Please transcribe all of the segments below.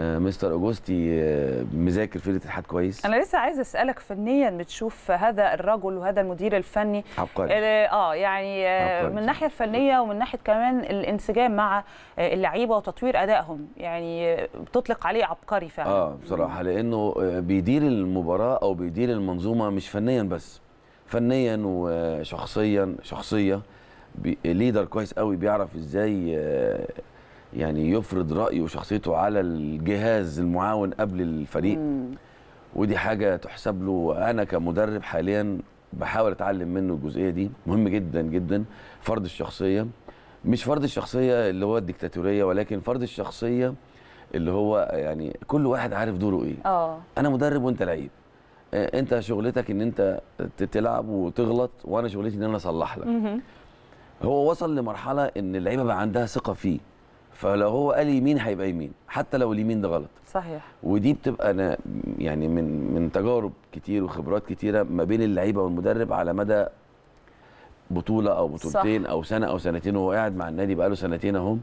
آه، مستر اوجوستي آه، مذاكر فرقه الاتحاد كويس انا لسه عايز اسالك فنيا بتشوف هذا الرجل وهذا المدير الفني عبقري اه, آه، يعني عبقاري. من الناحيه الفنيه ومن ناحيه كمان الانسجام مع اللعيبه وتطوير ادائهم يعني بتطلق عليه عبقري فعلا اه بصراحه لانه بيدير المباراه او بيدير المنظومه مش فنيا بس فنيا وشخصيا شخصيه ليدر كويس قوي بيعرف ازاي آه يعني يفرض رايه وشخصيته على الجهاز المعاون قبل الفريق مم. ودي حاجه تحسب له انا كمدرب حاليا بحاول اتعلم منه الجزئيه دي مهم جدا جدا فرض الشخصيه مش فرض الشخصيه اللي هو الديكتاتوريه ولكن فرض الشخصيه اللي هو يعني كل واحد عارف دوره ايه أوه. انا مدرب وانت لعيب آه، انت شغلتك ان انت تلعب وتغلط وانا شغلتي ان انا اصلح لك هو وصل لمرحله ان اللعيبه بقى عندها ثقه فيه فلو هو قال يمين هيبقى يمين حتى لو اليمين ده غلط صحيح ودي بتبقى انا يعني من من تجارب كتير وخبرات كتيره ما بين اللعيبه والمدرب على مدى بطوله او بطولتين صح. او سنه او سنتين وهو قاعد مع النادي بقاله سنتين اهم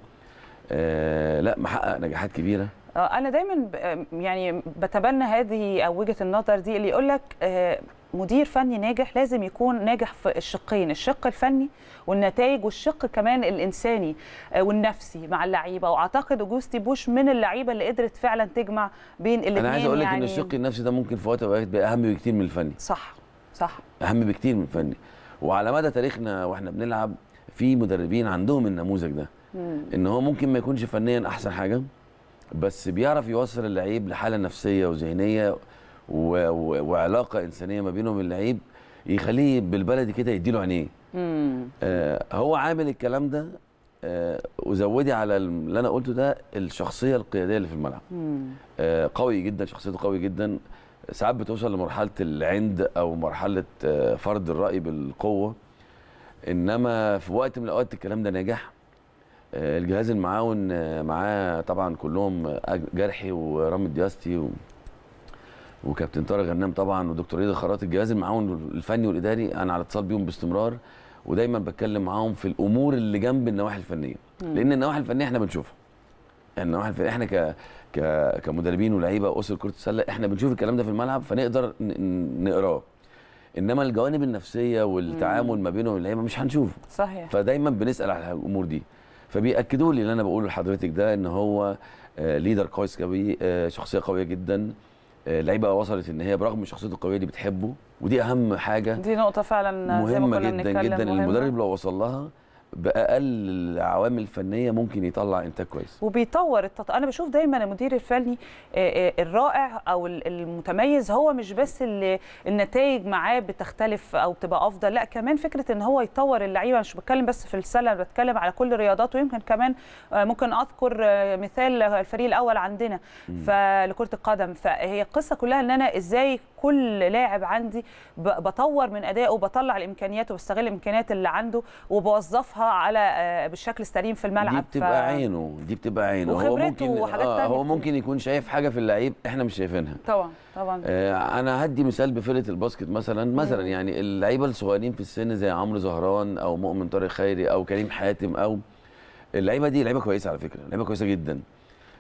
آه لا محقق نجاحات كبيره آه، انا دايما يعني بتبنى هذه او وجهه النظر دي اللي يقول لك آه مدير فني ناجح لازم يكون ناجح في الشقين الشق الفني والنتائج والشق كمان الانساني آه، والنفسي مع اللعيبه واعتقد جوستي بوش من اللعيبه اللي قدرت فعلا تجمع بين الاثنين انا عايز اقول لك يعني... ان الشق النفسي ده ممكن في وقت بقى اهم بكتير من الفني صح صح اهم بكتير من الفني وعلى مدى تاريخنا واحنا بنلعب في مدربين عندهم النموذج ده مم. ان هو ممكن ما يكونش فنيا احسن حاجه بس بيعرف يوصل اللعيب لحاله نفسيه وذهنيه و... و... وعلاقه انسانيه ما بينهم اللعيب يخليه بالبلدي كده يديله عينيه آه هو عامل الكلام ده آه وزودي على اللي انا قلته ده الشخصيه القياديه اللي في الملعب آه قوي جدا شخصيته قوي جدا ساعات بتوصل لمرحله العند او مرحله آه فرض الراي بالقوه انما في وقت من الاوقات الكلام ده ناجح آه، الجهاز المعاون آه، معاه طبعا كلهم آه، جرحي ورامي دياستي و... وكابتن طارق غنام طبعا ودكتور رضا خراط الجهاز المعاون الفني والاداري انا على اتصال بيهم باستمرار ودايما بتكلم معاهم في الامور اللي جنب النواحي الفنيه مم. لان النواحي الفنيه احنا بنشوفها يعني النواحي الفنيه احنا ك ك كمدربين ولاعيبه واسر كره السله احنا بنشوف الكلام ده في الملعب فنقدر نقراه انما الجوانب النفسيه والتعامل ما بينهم واللعيبه مش هنشوفه صحيح فدايما بنسال على الامور دي فبياكدوا لي اللي انا بقوله لحضرتك ده ان هو ليدر آه، كويس قوي آه، شخصيه قويه جدا آه، لعيبه وصلت ان هي برغم شخصيته القويه دي بتحبه ودي اهم حاجه دي نقطه فعلا مهمه زي ما كنا جدا جدا المدرب لو وصل لها باقل العوامل الفنيه ممكن يطلع انتاج كويس وبيطور التط... انا بشوف دايما المدير الفني الرائع او المتميز هو مش بس اللي النتائج معاه بتختلف او بتبقى افضل لا كمان فكره ان هو يطور اللعيبه مش بتكلم بس في السله بتكلم على كل الرياضات ويمكن كمان ممكن اذكر مثال الفريق الاول عندنا فلكره القدم فهي القصه كلها ان انا ازاي كل لاعب عندي بطور من ادائه بطلع الامكانيات وبستغل الامكانيات اللي عنده وبوظفها على آه، بالشكل السليم في الملعب دي بتبقى ف... عينه دي بتبقى عينه هو ممكن آه هو ممكن يكون شايف حاجه في اللعيب احنا مش شايفينها طبعا طبعا آه انا هدي مثال بفرقه الباسكت مثلا مثلا يعني اللعيبه الصغيرين في السن زي عمرو زهران او مؤمن طارق خيري او كريم حاتم او اللعيبه دي لعيبه كويسه على فكره لعيبه كويسه جدا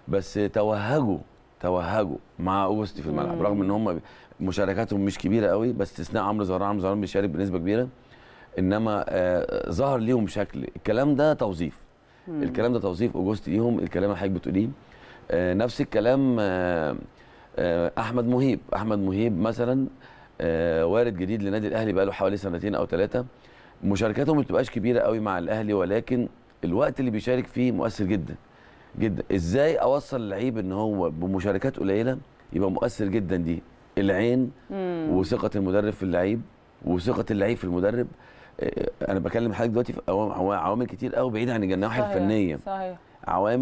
بس توهجوا توهجوا مع اوجستي في الملعب رغم ان هم مشاركاتهم مش كبيره قوي باستثناء عمرو زهران عمرو زهران بيشارك بنسبه كبيره انما آه ظهر ليهم شكل الكلام ده توظيف الكلام ده توظيف اوجستي ليهم الكلام اللي حضرتك بتقوليه آه نفس الكلام آه آه احمد مهيب احمد مهيب مثلا آه وارد جديد لنادي الاهلي بقاله حوالي سنتين او ثلاثه مشاركاته ما بتبقاش كبيره قوي مع الاهلي ولكن الوقت اللي بيشارك فيه مؤثر جدا جدا ازاي اوصل لعيب ان هو بمشاركات قليله يبقى مؤثر جدا دي العين وثقه المدرب في اللعيب وثقه اللعيب في المدرب آه، انا بكلم حضرتك دلوقتي في عوامل كتير قوي بعيد عن النواحي الفنيه صحيح عوامل